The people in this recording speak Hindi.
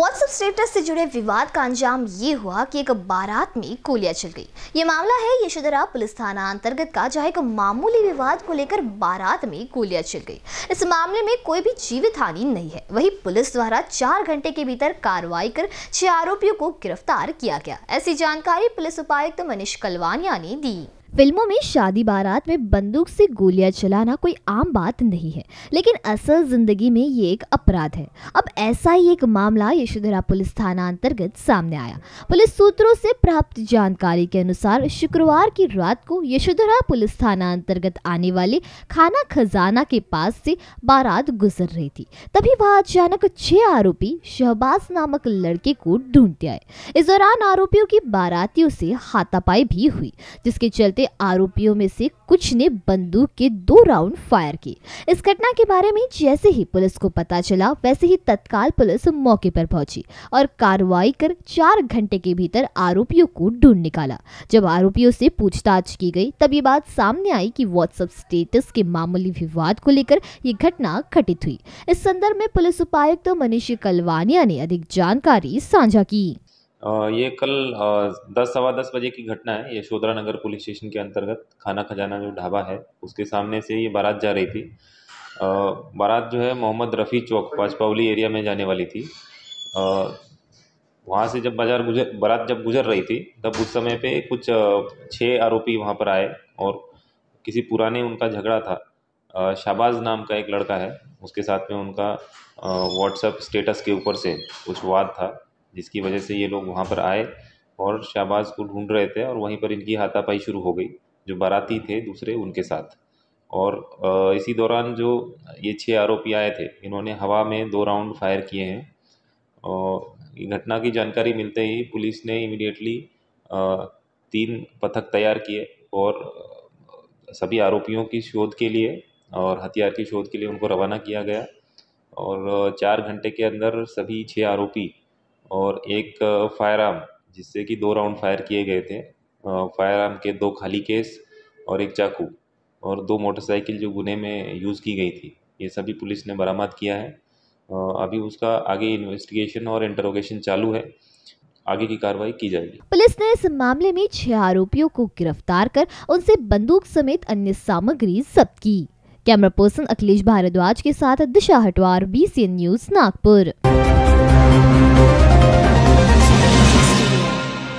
व्हाट्सएप स्टेटस से जुड़े विवाद का अंजाम ये हुआ कि एक बारात में गोलियां चल गई ये मामला है यशोधरा पुलिस थाना अंतर्गत का जहां एक मामूली विवाद को लेकर बारात में गोलियां चल गई इस मामले में कोई भी जीवित हानि नहीं है वही पुलिस द्वारा चार घंटे के भीतर कार्रवाई कर छह आरोपियों को गिरफ्तार किया गया ऐसी जानकारी पुलिस उपायुक्त मनीष कलवानिया ने दी फिल्मों में शादी बारात में बंदूक से गोलियां चलाना कोई आम बात नहीं है लेकिन असल जिंदगी में ये एक अपराध है अब ऐसा ही एक मामला यशोधरा पुलिस थाना अंतर्गत सामने आया पुलिस सूत्रों से प्राप्त जानकारी के अनुसार शुक्रवार की रात को यशोधरा पुलिस थाना अंतर्गत आने वाले खाना खजाना के पास से बारात गुजर रही थी तभी वह अचानक छह आरोपी शहबाज नामक लड़के को ढूंढते आए इस दौरान आरोपियों की बारातियों से हाथापाई भी हुई जिसके चलते होते आरोपियों में से कुछ ने बंदूक के दो राउंड फायर किए इस घटना के बारे में जैसे ही पुलिस को पता चला वैसे ही तत्काल पुलिस मौके पर पहुंची और कार्रवाई कर चार घंटे के भीतर आरोपियों को ढूंढ निकाला जब आरोपियों से पूछताछ की गई तब ये बात सामने आई कि व्हाट्सएप स्टेटस के मामूली विवाद को लेकर यह घटना घटित हुई इस संदर्भ में पुलिस उपायुक्त मनीष कलवानिया ने अधिक जानकारी साझा की ये कल दस सवा दस बजे की घटना है यशोधरा नगर पुलिस स्टेशन के अंतर्गत खाना खजाना जो ढाबा है उसके सामने से ये बारात जा रही थी बारात जो है मोहम्मद रफ़ी चौक पाचपावली एरिया में जाने वाली थी वहाँ से जब बाजार गुजर बारात जब गुजर रही थी तब उस समय पे कुछ छः आरोपी वहाँ पर आए और किसी पुराने उनका झगड़ा था शाबाज नाम का एक लड़का है उसके साथ में उनका व्हाट्सअप स्टेटस के ऊपर से कुछ वाद था जिसकी वजह से ये लोग वहाँ पर आए और शाहबाज़ को ढूंढ रहे थे और वहीं पर इनकी हाथापाई शुरू हो गई जो बाराती थे दूसरे उनके साथ और इसी दौरान जो ये छः आरोपी आए थे इन्होंने हवा में दो राउंड फायर किए हैं और घटना की जानकारी मिलते ही पुलिस ने इमीडिएटली तीन पथक तैयार किए और सभी आरोपियों की शोध के लिए और हथियार की शोध के लिए उनको रवाना किया गया और चार घंटे के अंदर सभी छः आरोपी और एक फायर आर्म जिससे कि दो राउंड फायर किए गए थे फायर आर्म के दो खाली केस और एक चाकू और दो मोटरसाइकिल जो गुने में यूज़ की गई थी ये सभी पुलिस ने बरामद किया है अभी उसका आगे इन्वेस्टिगेशन और इंटरोगेशन चालू है आगे की कार्रवाई की जाएगी पुलिस ने इस मामले में छह आरोपियों को गिरफ्तार कर उनसे बंदूक समेत अन्य सामग्री जब्त की कैमरा पर्सन अखिलेश भारद्वाज के साथ दिशा हटवार बी न्यूज नागपुर